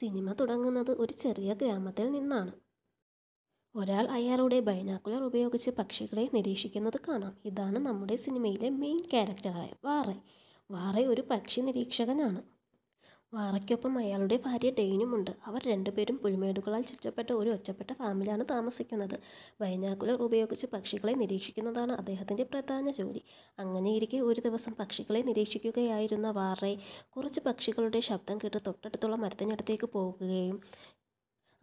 cinema തുടങ്ങുന്നത് ഒരു ചെറിയ ഗ്രാമത്തിൽ നിന്നാണ് ഒരാൾ അയാളുടെ ബൈനാക്കുലർ ഉപയോഗിച്ച് പക്ഷികളെ നിരീക്ഷിക്കുന്നത് കാണാം ഇതാണ് നമ്മുടെ സിനിമയിലെ മെയിൻ ക്യാരക്ടറായ വാറെ വാറെ ഒരു പക്ഷി നിരീക്ഷകനാണ് വാറയ്ക്കൊപ്പം അയാളുടെ ഭാര്യ ഡെയിനുമുണ്ട് അവർ രണ്ടുപേരും പുൽമേടുകളാൽ ചുറ്റപ്പെട്ട ഒരു ഒറ്റപ്പെട്ട ഫാമിലാണ് താമസിക്കുന്നത് വൈനാക്കുലർ ഉപയോഗിച്ച് പക്ഷികളെ നിരീക്ഷിക്കുന്നതാണ് അദ്ദേഹത്തിൻ്റെ പ്രധാന ജോലി അങ്ങനെയിരിക്കെ ഒരു ദിവസം പക്ഷികളെ നിരീക്ഷിക്കുകയായിരുന്ന വാറെ കുറച്ച് പക്ഷികളുടെ ശബ്ദം കേട്ട് തൊട്ടടുത്തുള്ള മരത്തിനടുത്തേക്ക് പോകുകയും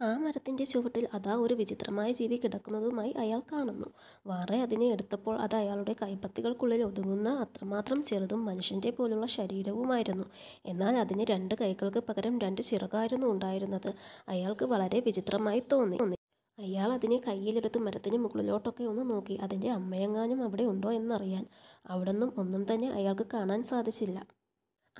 ആ മരത്തിൻ്റെ ചുവട്ടിൽ അതാ ഒരു വിചിത്രമായ ജീവി കിടക്കുന്നതുമായി അയാൾ കാണുന്നു വാറെ അതിനെ എടുത്തപ്പോൾ അത് അയാളുടെ കൈപ്പത്തികൾക്കുള്ളിൽ ഒതുങ്ങുന്ന അത്രമാത്രം ചെറുതും മനുഷ്യൻ്റെ പോലുള്ള ശരീരവുമായിരുന്നു എന്നാൽ അതിന് രണ്ട് കൈകൾക്ക് പകരം രണ്ട് ചിറകായിരുന്നു ഉണ്ടായിരുന്നത് അയാൾക്ക് വളരെ വിചിത്രമായി തോന്നി അയാൾ അതിനെ കയ്യിലെടുത്ത് മരത്തിന് മുകളിലോട്ടൊക്കെ ഒന്ന് നോക്കി അതിൻ്റെ അമ്മയെങ്ങാനും അവിടെ ഉണ്ടോ എന്നറിയാൻ അവിടെ ഒന്നും തന്നെ അയാൾക്ക് കാണാൻ സാധിച്ചില്ല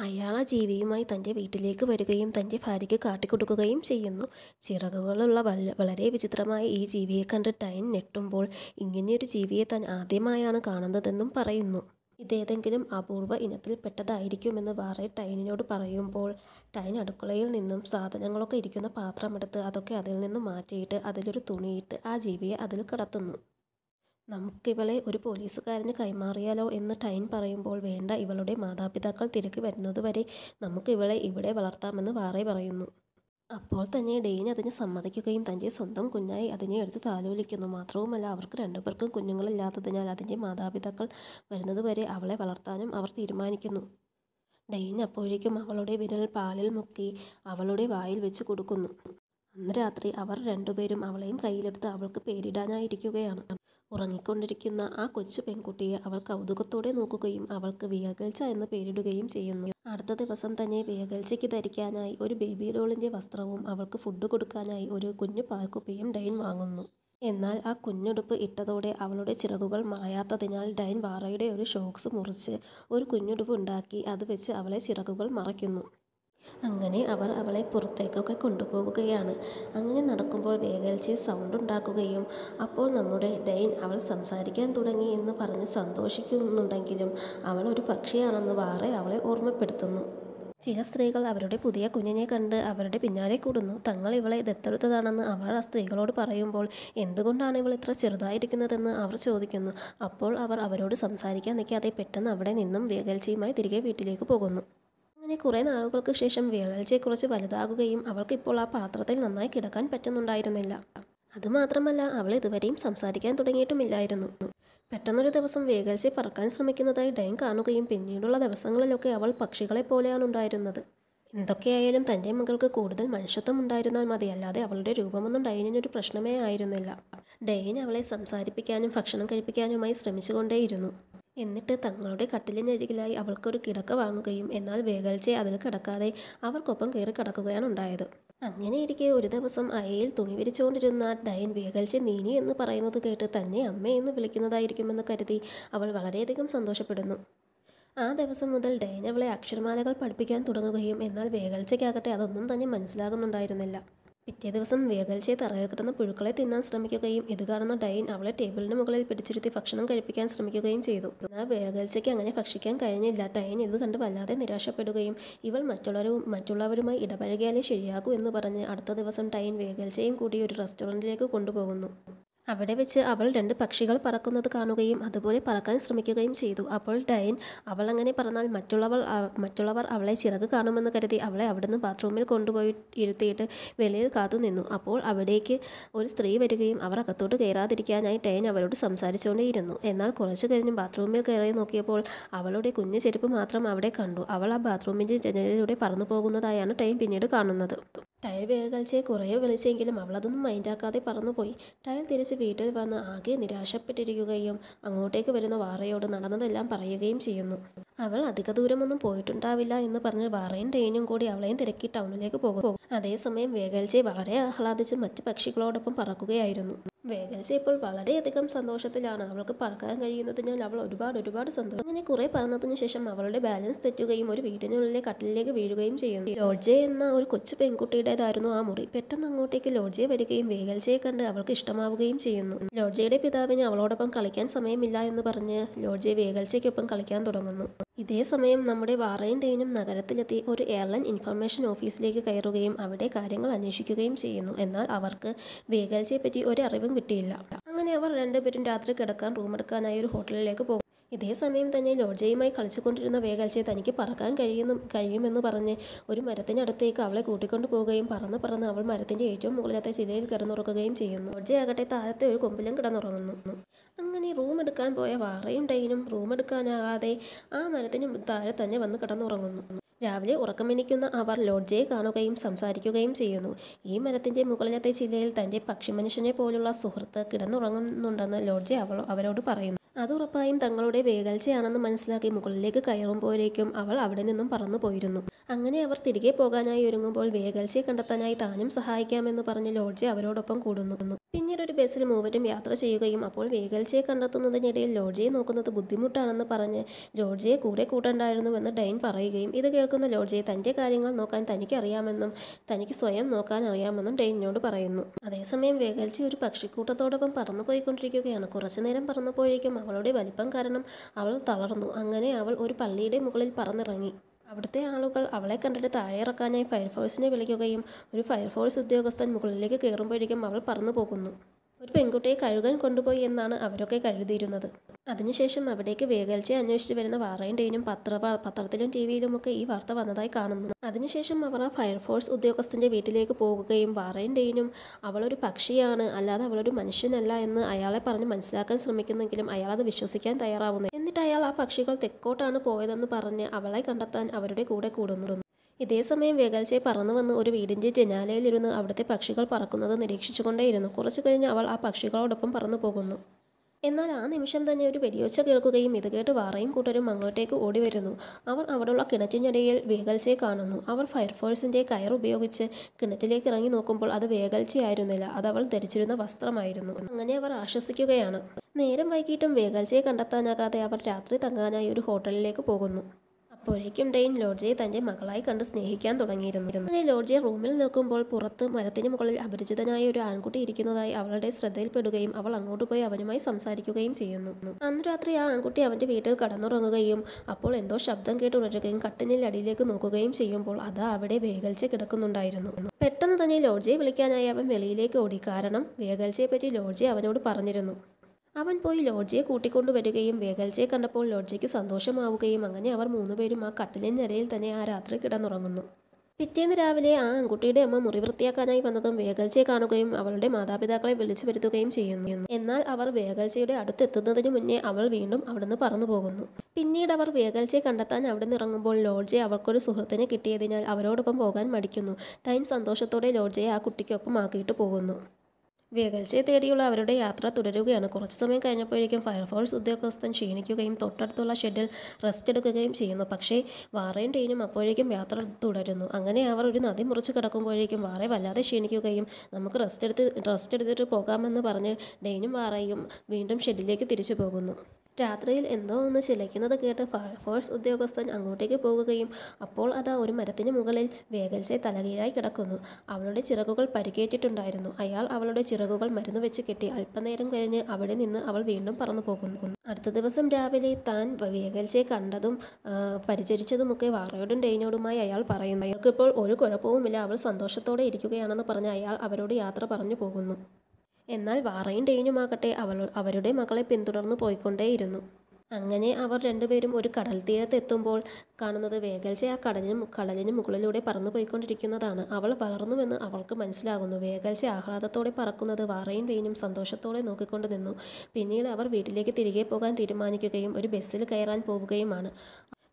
അയാൾ ആ ജീവിയുമായി തൻ്റെ വീട്ടിലേക്ക് വരികയും തൻ്റെ ഭാര്യയ്ക്ക് കാട്ടിക്കൊടുക്കുകയും ചെയ്യുന്നു ചിറകുകളുള്ള വളരെ വിചിത്രമായ ഈ ജീവിയെ കണ്ട് ടൈൻ ഞെട്ടുമ്പോൾ ഇങ്ങനെയൊരു ജീവിയെ താൻ ആദ്യമായാണ് കാണുന്നതെന്നും പറയുന്നു ഇതേതെങ്കിലും അപൂർവ ഇനത്തിൽപ്പെട്ടതായിരിക്കുമെന്ന് വാറെ ടൈനിനോട് പറയുമ്പോൾ ടൈൻ അടുക്കളയിൽ നിന്നും സാധനങ്ങളൊക്കെ ഇരിക്കുന്ന പാത്രമെടുത്ത് അതൊക്കെ അതിൽ നിന്നും മാറ്റിയിട്ട് അതിലൊരു തുണിയിട്ട് ആ ജീവിയെ അതിൽ കിടത്തുന്നു നമുക്കിവളെ ഒരു പോലീസുകാരന് കൈമാറിയാലോ എന്ന് ടൈൻ പറയുമ്പോൾ വേണ്ട ഇവളുടെ മാതാപിതാക്കൾ തിരക്ക് വരുന്നതുവരെ നമുക്കിവളെ ഇവിടെ വളർത്താമെന്ന് വാറെ പറയുന്നു അപ്പോൾ തന്നെ ഡെയിൻ അതിനെ സമ്മതിക്കുകയും തൻ്റെ സ്വന്തം കുഞ്ഞായി അതിനെ എടുത്ത് താലോലിക്കുന്നു മാത്രവുമല്ല അവർക്ക് രണ്ടുപേർക്കും കുഞ്ഞുങ്ങളില്ലാത്തതിനാൽ അതിൻ്റെ മാതാപിതാക്കൾ വരുന്നതുവരെ അവളെ വളർത്താനും അവർ തീരുമാനിക്കുന്നു ഡെയിൻ അപ്പോഴേക്കും അവളുടെ വിരൽ പാലിൽ മുക്കി അവളുടെ വായിൽ വെച്ച് കൊടുക്കുന്നു അന്ന് രാത്രി അവർ രണ്ടുപേരും അവളെയും കയ്യിലെടുത്ത് അവൾക്ക് പേരിടാനായിരിക്കുകയാണ് ഉറങ്ങിക്കൊണ്ടിരിക്കുന്ന ആ കൊച്ചു പെൺകുട്ടിയെ അവൾ കൗതുകത്തോടെ നോക്കുകയും അവൾക്ക് വിയകൽച്ച എന്ന് പേരിടുകയും ചെയ്യുന്നു അടുത്ത ദിവസം തന്നെ വിയകൽച്ചയ്ക്ക് ധരിക്കാനായി ഒരു ബേബി ഡോളിൻ്റെ വസ്ത്രവും അവൾക്ക് ഫുഡ് കൊടുക്കാനായി ഒരു കുഞ്ഞു പാൽക്കുപ്പിയും ഡൈൻ വാങ്ങുന്നു എന്നാൽ ആ കുഞ്ഞുടുപ്പ് ഇട്ടതോടെ അവളുടെ ചിറകുകൾ മറയാത്തതിനാൽ ഡൈൻ വാറയുടെ ഒരു ഷോക്സ് മുറിച്ച് ഒരു കുഞ്ഞുടുപ്പ് ഉണ്ടാക്കി അത് വെച്ച് അവളെ ചിറകുകൾ മറയ്ക്കുന്നു അങ്ങനെ അവർ അവളെ പുറത്തേക്കൊക്കെ കൊണ്ടുപോവുകയാണ് അങ്ങനെ നടക്കുമ്പോൾ വേഗൽച്ചി സൗണ്ട് ഉണ്ടാക്കുകയും അപ്പോൾ നമ്മുടെ ഡെയിൻ അവൾ സംസാരിക്കാൻ തുടങ്ങി എന്ന് പറഞ്ഞ് സന്തോഷിക്കുന്നുണ്ടെങ്കിലും അവൾ ഒരു പക്ഷിയാണെന്ന് വാറെ അവളെ ഓർമ്മപ്പെടുത്തുന്നു ചില സ്ത്രീകൾ അവരുടെ പുതിയ കുഞ്ഞിനെ കണ്ട് അവരുടെ പിന്നാലെ കൂടുന്നു തങ്ങൾ ഇവളെ ദത്തെടുത്തതാണെന്ന് അവർ ആ സ്ത്രീകളോട് പറയുമ്പോൾ എന്തുകൊണ്ടാണ് ഇവൾ ഇത്ര ചെറുതായിരിക്കുന്നതെന്ന് അവർ ചോദിക്കുന്നു അപ്പോൾ അവർ അവരോട് സംസാരിക്കാൻ നിൽക്കാതെ പെട്ടെന്ന് അവിടെ നിന്നും വേഗൽച്ചയുമായി തിരികെ വീട്ടിലേക്ക് പോകുന്നു അങ്ങനെ കുറേ നാളുകൾക്ക് ശേഷം വേഗൽച്ചയെക്കുറിച്ച് വലുതാകുകയും അവൾക്ക് ഇപ്പോൾ ആ പാത്രത്തിൽ നന്നായി കിടക്കാൻ പറ്റുന്നുണ്ടായിരുന്നില്ല അതുമാത്രമല്ല അവൾ ഇതുവരെയും സംസാരിക്കാൻ തുടങ്ങിയിട്ടുമില്ലായിരുന്നു പെട്ടെന്നൊരു ദിവസം വേഗൽച്ചയെ പറക്കാൻ ശ്രമിക്കുന്നതായി ഡൈൻ കാണുകയും പിന്നീടുള്ള ദിവസങ്ങളിലൊക്കെ അവൾ പക്ഷികളെ പോലെയാണ് ഉണ്ടായിരുന്നത് എന്തൊക്കെയായാലും തൻ്റെ മകൾക്ക് കൂടുതൽ മനുഷ്യത്വം ഉണ്ടായിരുന്നാൽ മതി അല്ലാതെ അവളുടെ രൂപമൊന്നും ഡൈനിനൊരു പ്രശ്നമേ ആയിരുന്നില്ല ഡൈൻ അവളെ സംസാരിപ്പിക്കാനും ഭക്ഷണം കഴിപ്പിക്കാനുമായി ശ്രമിച്ചുകൊണ്ടേയിരുന്നു എന്നിട്ട് തങ്ങളുടെ കട്ടിലിനരികിലായി അവൾക്കൊരു കിടക്ക വാങ്ങുകയും എന്നാൽ വേഗൽച്ചയെ അതിൽ കിടക്കാതെ അവർക്കൊപ്പം കയറി കിടക്കുകയാണ് ഉണ്ടായത് അങ്ങനെയിരിക്കെ ഒരു ദിവസം അയയിൽ തുണി വിരിച്ചുകൊണ്ടിരുന്ന ഡയൻ വേഗൽച്ച നീനി എന്ന് പറയുന്നത് കേട്ട് തന്നെ എന്ന് വിളിക്കുന്നതായിരിക്കുമെന്ന് കരുതി അവൾ വളരെയധികം സന്തോഷപ്പെടുന്നു ആ ദിവസം മുതൽ ഡയൻ അവളെ അക്ഷരമാലകൾ പഠിപ്പിക്കാൻ തുടങ്ങുകയും എന്നാൽ വേഗൽച്ചയ്ക്കാകട്ടെ അതൊന്നും തന്നെ മനസ്സിലാകുന്നുണ്ടായിരുന്നില്ല പിറ്റേ ദിവസം വേഗൽച്ചെ തറയിൽ കിടന്ന പുഴുക്കളെ തിന്നാൻ ശ്രമിക്കുകയും ഇത് കാണുന്ന ഡൈൻ അവളെ ടേബിളിന് മുകളിൽ പിടിച്ചിരുത്തി ഭക്ഷണം കഴിപ്പിക്കാൻ ശ്രമിക്കുകയും ചെയ്തു എന്നാൽ വേഗൽച്ചയ്ക്ക് അങ്ങനെ ഭക്ഷിക്കാൻ കഴിഞ്ഞില്ല ഡൈൻ ഇത് കണ്ട് വല്ലാതെ നിരാശപ്പെടുകയും ഇവൾ മറ്റുള്ളവരും മറ്റുള്ളവരുമായി ഇടപഴകിയാലേ ശരിയാകൂ എന്ന് പറഞ്ഞ് അടുത്ത ദിവസം ഡൈൻ വേഗൽച്ചയും കൂടി ഒരു റെസ്റ്റോറൻറ്റിലേക്ക് കൊണ്ടുപോകുന്നു അവിടെ വെച്ച് അവൾ രണ്ട് പക്ഷികൾ പറക്കുന്നത് കാണുകയും അതുപോലെ പറക്കാൻ ശ്രമിക്കുകയും ചെയ്തു അപ്പോൾ ഡയൻ അവൾ അങ്ങനെ പറഞ്ഞാൽ മറ്റുള്ളവൾ മറ്റുള്ളവർ അവളെ ചിറക് കാണുമെന്ന് കരുതി അവളെ അവിടുന്ന് ബാത്റൂമിൽ കൊണ്ടുപോയി ഇരുത്തിയിട്ട് വെളിയിൽ കാത്തു നിന്നു അപ്പോൾ അവിടേക്ക് ഒരു സ്ത്രീ വരികയും അവർ അകത്തോട്ട് കയറാതിരിക്കാനായി ഡയൻ അവരോട് സംസാരിച്ചുകൊണ്ടേയിരുന്നു എന്നാൽ കുറച്ചു കഴിഞ്ഞ് ബാത്റൂമിൽ കയറി നോക്കിയപ്പോൾ അവളുടെ കുഞ്ഞു ചെരുപ്പ് മാത്രം അവിടെ കണ്ടു അവൾ ആ ബാത്റൂമിൻ്റെ ജനലിലൂടെ പറന്നു പോകുന്നതായാണ് ടൈം പിന്നീട് കാണുന്നത് ടയൽ വേഗൽച്ചയെ കുറേ വിളിച്ചെങ്കിലും അവളതൊന്നും മൈൻഡാക്കാതെ പറന്നുപോയി ടയൽ തിരിച്ച് വീട്ടിൽ വന്ന് ആകെ നിരാശപ്പെട്ടിരിക്കുകയും അങ്ങോട്ടേക്ക് വരുന്ന വാറയോട് നടന്നതെല്ലാം പറയുകയും ചെയ്യുന്നു അവൾ അധിക ദൂരമൊന്നും പോയിട്ടുണ്ടാവില്ല എന്ന് പറഞ്ഞ് വാറയും ട്രെയിനും കൂടി അവളെയും തിരക്കി ടൗണിലേക്ക് പോകും അതേസമയം വേഗൽച്ചയെ വളരെ ആഹ്ലാദിച്ച് മറ്റ് പക്ഷികളോടൊപ്പം പറക്കുകയായിരുന്നു വേഗൻസി ഇപ്പോൾ വളരെയധികം സന്തോഷത്തിലാണ് അവൾക്ക് പറക്കാൻ കഴിയുന്നതിനാൽ അവൾ ഒരുപാട് ഒരുപാട് സന്തോഷം അങ്ങനെ കുറേ പറഞ്ഞതിന് ശേഷം അവളുടെ ബാലൻസ് തെറ്റുകയും ഒരു വീടിനുള്ളിലെ കട്ടിലേക്ക് വീഴുകയും ചെയ്യുന്നു ലോഡ്ജെ എന്ന ഒരു കൊച്ചു പെൺകുട്ടിയുടേതായിരുന്നു ആ മുറി പെട്ടെന്ന് അങ്ങോട്ടേക്ക് ലോഡ്ജെ വരികയും വേഗൽജയെ കണ്ട് അവൾക്ക് ഇഷ്ടമാവുകയും ചെയ്യുന്നു ലോഡ്ജയുടെ പിതാവിന് അവളോടൊപ്പം കളിക്കാൻ സമയമില്ല എന്ന് പറഞ്ഞ് ലോഡ്ജെ വേഗൽജയ്ക്കൊപ്പം കളിക്കാൻ തുടങ്ങുന്നു ഇതേ സമയം നമ്മുടെ വാറയും ഡെയിനും നഗരത്തിലെത്തി ഒരു എയർലൈൻ ഇൻഫർമേഷൻ ഓഫീസിലേക്ക് കയറുകയും അവിടെ കാര്യങ്ങൾ അന്വേഷിക്കുകയും ചെയ്യുന്നു എന്നാൽ അവർക്ക് വേഗൽജയെ പറ്റി ഒരു അറിവും കിട്ടിയില്ല അങ്ങനെ അവർ രണ്ടുപേരും രാത്രി കിടക്കാൻ റൂമെടുക്കാനായി ഒരു ഹോട്ടലിലേക്ക് പോകും ഇതേ സമയം തന്നെ ലോഡ്ജയുമായി കളിച്ചുകൊണ്ടിരുന്ന വേഗാഴ്ചയെ തനിക്ക് പറക്കാൻ കഴിയുന്ന കഴിയുമെന്ന് പറഞ്ഞ് ഒരു മരത്തിനടുത്തേക്ക് അവളെ കൂട്ടിക്കൊണ്ടു പോവുകയും പറന്ന് പറന്ന് അവൾ മരത്തിൻ്റെ ഏറ്റവും മുകളിലത്തെ ചിലയിൽ കിടന്നുറക്കുകയും ചെയ്യുന്നു ലോഡ്ജയാകട്ടെ താഴത്തെ ഒരു കൊമ്പിലും കിടന്നുറങ്ങുന്നു അങ്ങനെ റൂം എടുക്കാൻ പോയ വാറയും ഡൈനും റൂം എടുക്കാനാകാതെ ആ മരത്തിന് താഴെ തന്നെ വന്ന് കിടന്നുറങ്ങുന്നു രാവിലെ ഉറക്കമെനിക്കുന്ന അവർ ലോഡ്ജയെ കാണുകയും സംസാരിക്കുകയും ചെയ്യുന്നു ഈ മരത്തിൻ്റെ മുകളിലത്തെ ചില്ലയിൽ തൻ്റെ പക്ഷിമനുഷ്യനെ പോലുള്ള സുഹൃത്ത് കിടന്നുറങ്ങുന്നുണ്ടെന്ന് ലോഡ്ജെ അവൾ അവരോട് പറയുന്നു അത് ഉറപ്പായും തങ്ങളുടെ വേകൽച്ചയാണെന്ന് മനസ്സിലാക്കി മുകളിലേക്ക് കയറുമ്പോഴേക്കും അവൾ അവിടെ നിന്നും പറന്നു പോയിരുന്നു അങ്ങനെ അവർ തിരികെ പോകാനായി ഒരുങ്ങുമ്പോൾ വേഗൽസിയെ കണ്ടെത്താനായി താനും സഹായിക്കാമെന്ന് പറഞ്ഞ് ലോഡ്ജി അവരോടൊപ്പം കൂടുന്നു പിന്നീട് ഒരു ബസ്സിൽ മൂവരും യാത്ര ചെയ്യുകയും അപ്പോൾ വേഗൽസിയെ കണ്ടെത്തുന്നതിനിടയിൽ ലോഡ്ജിയെ നോക്കുന്നത് ബുദ്ധിമുട്ടാണെന്ന് പറഞ്ഞ് ലോഡ്ജിയെ കൂടെ കൂട്ടണ്ടായിരുന്നുവെന്ന് ഡൈൻ പറയുകയും ഇത് കേൾക്കുന്ന ലോഡ്ജിയെ തൻ്റെ കാര്യങ്ങൾ നോക്കാൻ തനിക്ക് അറിയാമെന്നും തനിക്ക് സ്വയം നോക്കാൻ അറിയാമെന്നും ഡൈനിനോട് പറയുന്നു അതേസമയം വേഗൽസി ഒരു പക്ഷിക്കൂട്ടത്തോടൊപ്പം പറന്നു പോയിക്കൊണ്ടിരിക്കുകയാണ് കുറച്ചു നേരം പറന്നപ്പോഴേക്കും അവളുടെ വലിപ്പം കാരണം അവൾ തളർന്നു അങ്ങനെ അവൾ ഒരു പള്ളിയുടെ മുകളിൽ പറന്നിറങ്ങി അവിടുത്തെ ആളുകൾ അവളെ കണ്ടിട്ട് താഴെ ഇറക്കാനായി ഫയർഫോഴ്സിനെ വിളിക്കുകയും ഒരു ഫയർഫോഴ്സ് ഉദ്യോഗസ്ഥൻ മുകളിലേക്ക് കയറുമ്പോഴേക്കും അവൾ പറന്നു പോകുന്നു ഒരു പെൺകുട്ടിയെ കഴുകാൻ കൊണ്ടുപോയി എന്നാണ് അവരൊക്കെ കരുതിയിരുന്നത് അതിനുശേഷം അവിടേക്ക് വേഗൽച്ച അന്വേഷിച്ച് വരുന്ന വാറയും പത്ര പത്രത്തിലും ടി വിയിലുമൊക്കെ ഈ വാർത്ത വന്നതായി കാണുന്നു അതിനുശേഷം അവർ ആ ഫയർഫോഴ്സ് ഉദ്യോഗസ്ഥൻ്റെ വീട്ടിലേക്ക് പോകുകയും വാറയും അവളൊരു പക്ഷിയാണ് അല്ലാതെ അവളൊരു മനുഷ്യനല്ല എന്ന് അയാളെ പറഞ്ഞ് മനസ്സിലാക്കാൻ ശ്രമിക്കുന്നെങ്കിലും അയാളത് വിശ്വസിക്കാൻ തയ്യാറാവുന്നു എന്നിട്ട് അയാൾ ആ പക്ഷികൾ തെക്കോട്ടാണ് പോയതെന്ന് പറഞ്ഞ് അവളെ കണ്ടെത്താൻ അവരുടെ കൂടെ കൂടുന്നു ഇതേസമയം വേകൽച്ചയെ പറന്നു വന്ന് ഒരു വീടിൻ്റെ ജനാലയിലിരുന്ന് അവിടുത്തെ പക്ഷികൾ പറക്കുന്നത് നിരീക്ഷിച്ചുകൊണ്ടേയിരുന്നു കുറച്ചു കഴിഞ്ഞ് അവൾ ആ പക്ഷികളോടൊപ്പം പറന്നു പോകുന്നു എന്നാൽ ആ നിമിഷം തന്നെ ഒരു വെടിയൊച്ച കേൾക്കുകയും ഇത് കേട്ട് വാറയും കൂട്ടരും അങ്ങോട്ടേക്ക് ഓടി വരുന്നു അവർ അവിടെയുള്ള കിണറ്റിനിടയിൽ വേകൽച്ചയെ കാണുന്നു അവർ ഫയർഫോഴ്സിൻ്റെ കയർ ഉപയോഗിച്ച് കിണറ്റിലേക്ക് ഇറങ്ങി നോക്കുമ്പോൾ അത് വേകൽച്ചയായിരുന്നില്ല അത് അവൾ ധരിച്ചിരുന്ന വസ്ത്രമായിരുന്നു അങ്ങനെ അവർ ആശ്വസിക്കുകയാണ് നേരം വൈകിട്ടും വേഗാഴ്ചയെ കണ്ടെത്താനാകാതെ അവർ രാത്രി തങ്ങാനായി ഒരു ഹോട്ടലിലേക്ക് പോകുന്നു അപ്പോഴേക്കും ഡെയിൻ ലോഡ്ജയെ തന്റെ മകളായി കണ്ട് സ്നേഹിക്കാൻ തുടങ്ങിയിരുന്നിരുന്നു അങ്ങനെ ലോഡ്ജയെ റൂമിൽ നിൽക്കുമ്പോൾ പുറത്ത് മരത്തിന് മുകളിൽ അപരിചിതനായ ഒരു ആൺകുട്ടി ഇരിക്കുന്നതായി അവളുടെ ശ്രദ്ധയിൽപ്പെടുകയും അവൾ അങ്ങോട്ട് പോയി അവനുമായി സംസാരിക്കുകയും ചെയ്യുന്നു അന്ന് രാത്രി ആ ആൺകുട്ടി അവന്റെ വീട്ടിൽ കടന്നുറങ്ങുകയും അപ്പോൾ എന്തോ ശബ്ദം കേട്ട് ഉണരുകയും കട്ടിനിൽ അടിയിലേക്ക് നോക്കുകയും ചെയ്യുമ്പോൾ അതാ അവിടെ വേഗൽച്ച കിടക്കുന്നുണ്ടായിരുന്നു പെട്ടെന്ന് തന്നെ ലോഡ്ജയെ വിളിക്കാനായി അവൻ വെളിയിലേക്ക് ഓടി കാരണം വേഗൽച്ചയെ പറ്റി ലോഡ്ജെ അവനോട് പറഞ്ഞിരുന്നു അവൻ പോയി ലോഡ്ജിയെ കൂട്ടിക്കൊണ്ടുവരികയും വേഗൽജയെ കണ്ടപ്പോൾ ലോഡ്ജയ്ക്ക് സന്തോഷമാവുകയും അങ്ങനെ അവർ മൂന്നുപേരും ആ കട്ടിലിനരയിൽ തന്നെ ആ രാത്രി കിടന്നുറങ്ങുന്നു പിറ്റേന്ന് രാവിലെ ആ ആൺകുട്ടിയുടെ അമ്മ മുറി വൃത്തിയാക്കാനായി വന്നതും വേഗൽച്ചയെ കാണുകയും അവളുടെ മാതാപിതാക്കളെ വിളിച്ചു വരുത്തുകയും ചെയ്യുന്നു എന്നാൽ അവർ വേഗൽച്ചയുടെ അടുത്തെത്തുന്നതിനു മുന്നേ അവൾ വീണ്ടും അവിടുന്ന് പറന്നുപോകുന്നു പോകുന്നു പിന്നീട് അവർ വേഗൽച്ചയെ കണ്ടെത്താൻ അവിടെ നിറങ്ങുമ്പോൾ ലോഡ്ജെ അവർക്കൊരു സുഹൃത്തിനെ കിട്ടിയതിനാൽ അവരോടൊപ്പം പോകാൻ മടിക്കുന്നു ടൈം സന്തോഷത്തോടെ ലോഡ്ജയെ ആ കുട്ടിക്കൊപ്പം ആക്കിയിട്ട് പോകുന്നു വേഗൻസിയെ തേടിയുള്ള അവരുടെ യാത്ര തുടരുകയാണ് കുറച്ചു സമയം കഴിഞ്ഞപ്പോഴേക്കും ഫയർഫോഴ്സ് ഉദ്യോഗസ്ഥൻ ക്ഷീണിക്കുകയും തൊട്ടടുത്തുള്ള ഷെഡിൽ റെസ്റ്റ് എടുക്കുകയും ചെയ്യുന്നു പക്ഷേ വാറയും ടീനും അപ്പോഴേക്കും യാത്ര തുടരുന്നു അങ്ങനെ അവർ ഒരു നദി മുറിച്ച് കിടക്കുമ്പോഴേക്കും വാറെ വല്ലാതെ ക്ഷീണിക്കുകയും നമുക്ക് റെസ്റ്റ് എടുത്ത് റെസ്റ്റ് എടുത്തിട്ട് പോകാമെന്ന് പറഞ്ഞ് ഡെയിനും വാറയും വീണ്ടും ഷെഡിലേക്ക് തിരിച്ചു പോകുന്നു രാത്രിയിൽ എന്തോ ഒന്ന് ചിലയ്ക്കുന്നത് കേട്ട് ഫോഴ്സ് ഉദ്യോഗസ്ഥൻ അങ്ങോട്ടേക്ക് പോകുകയും അപ്പോൾ അതാ ഒരു മരത്തിന് മുകളിൽ വേഗൽസെ തലകീഴായി കിടക്കുന്നു അവളുടെ ചിറകുകൾ പരിക്കേറ്റിട്ടുണ്ടായിരുന്നു അയാൾ അവളുടെ ചിറകുകൾ മരുന്ന് വെച്ച് കെട്ടി അല്പനേരം കഴിഞ്ഞ് അവിടെ നിന്ന് അവൾ വീണ്ടും പറന്നു പോകുന്നു അടുത്ത ദിവസം രാവിലെ താൻ വേഗൽസെ കണ്ടതും പരിചരിച്ചതുമൊക്കെ വാറയോടും ഡെയിനോടുമായി അയാൾ പറയുന്നു അയാൾക്കിപ്പോൾ ഒരു കുഴപ്പവുമില്ല അവൾ സന്തോഷത്തോടെ ഇരിക്കുകയാണെന്ന് പറഞ്ഞ് അയാൾ അവരോട് യാത്ര പറഞ്ഞു പോകുന്നു എന്നാൽ വാറയും ഡെയിനുമാകട്ടെ അവൾ അവരുടെ മകളെ പിന്തുടർന്നു പോയിക്കൊണ്ടേയിരുന്നു അങ്ങനെ അവർ രണ്ടുപേരും ഒരു കടൽ തീരത്തെത്തുമ്പോൾ കാണുന്നത് വേഗൽച്ച ആ കടലിന് കടലിന് മുകളിലൂടെ പറന്നു പോയിക്കൊണ്ടിരിക്കുന്നതാണ് അവൾ വളർന്നുവെന്ന് അവൾക്ക് മനസ്സിലാകുന്നു വേഗൽച്ച ആഹ്ലാദത്തോടെ പറക്കുന്നത് വാറയും വെയിനും സന്തോഷത്തോടെ നോക്കിക്കൊണ്ട് നിന്നു പിന്നീട് അവർ വീട്ടിലേക്ക് തിരികെ പോകാൻ തീരുമാനിക്കുകയും ഒരു ബസ്സിൽ കയറാൻ പോവുകയുമാണ്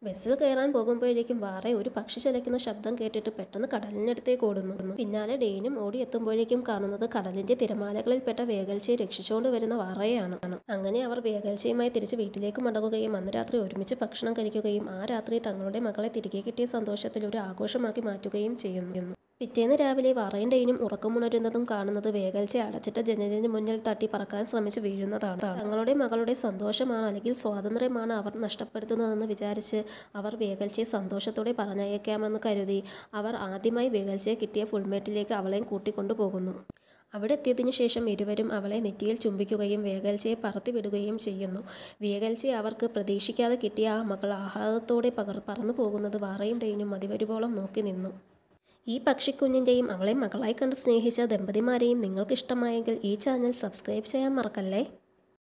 ബസ്സിൽ കയറാൻ പോകുമ്പോഴേക്കും വാറെ ഒരു പക്ഷി ചലയ്ക്കുന്ന ശബ്ദം കേട്ടിട്ട് പെട്ടെന്ന് കടലിനടുത്തേക്ക് ഓടുന്നു പിന്നാലെ ഡെയിനും ഓടി എത്തുമ്പോഴേക്കും കാണുന്നത് കടലിന്റെ തിരമാലകളിൽപ്പെട്ട വേഗൽച്ചയെ രക്ഷിച്ചുകൊണ്ട് വരുന്ന വാറയാണ് അങ്ങനെ അവർ വേഗൽച്ചയുമായി തിരിച്ച് വീട്ടിലേക്ക് മടങ്ങുകയും അന്ന് രാത്രി ഒരുമിച്ച് ഭക്ഷണം കഴിക്കുകയും ആ രാത്രി തങ്ങളുടെ മകളെ തിരികെ കിട്ടിയ സന്തോഷത്തിൽ ഒരു ആഘോഷമാക്കി മാറ്റുകയും ചെയ്യുന്നു പിറ്റേന്ന് രാവിലെ വറയുടെയും ഉറക്കമുണരുന്നതും കാണുന്നത് വേഗൽച്ച അടച്ചിട്ട ജനലിന് മുന്നിൽ തട്ടി പറക്കാൻ ശ്രമിച്ച് വീഴുന്നതാണ് തങ്ങളുടെ മകളുടെ സന്തോഷമാണ് അല്ലെങ്കിൽ സ്വാതന്ത്ര്യമാണ് അവർ നഷ്ടപ്പെടുത്തുന്നതെന്ന് വിചാരിച്ച് അവർ വേഗൽച്ചയെ സന്തോഷത്തോടെ പറഞ്ഞയക്കാമെന്ന് കരുതി അവർ ആദ്യമായി വേഗൽച്ചയെ കിട്ടിയ ഫുൾമേറ്റിലേക്ക് അവളെയും കൂട്ടിക്കൊണ്ടുപോകുന്നു അവിടെ എത്തിയതിനു ശേഷം ഇരുവരും അവളെ നെറ്റിയിൽ ചുംബിക്കുകയും വേഗൽച്ചയെ പറത്തിവിടുകയും ചെയ്യുന്നു വേഗൽച്ചയെ അവർക്ക് പ്രതീക്ഷിക്കാതെ കിട്ടിയ ആ മകൾ ആഹ്ലാദത്തോടെ പകർ പറന്നു പോകുന്നത് വാറയും ഡെയിനും മതിവരുവോളം നോക്കി നിന്നു ഈ പക്ഷിക്കുഞ്ഞിൻ്റെയും അവളെ മകളായി കണ്ട് സ്നേഹിച്ച ദമ്പതിമാരെയും നിങ്ങൾക്കിഷ്ടമായെങ്കിൽ ഈ ചാനൽ സബ്സ്ക്രൈബ് ചെയ്യാൻ മറക്കല്ലേ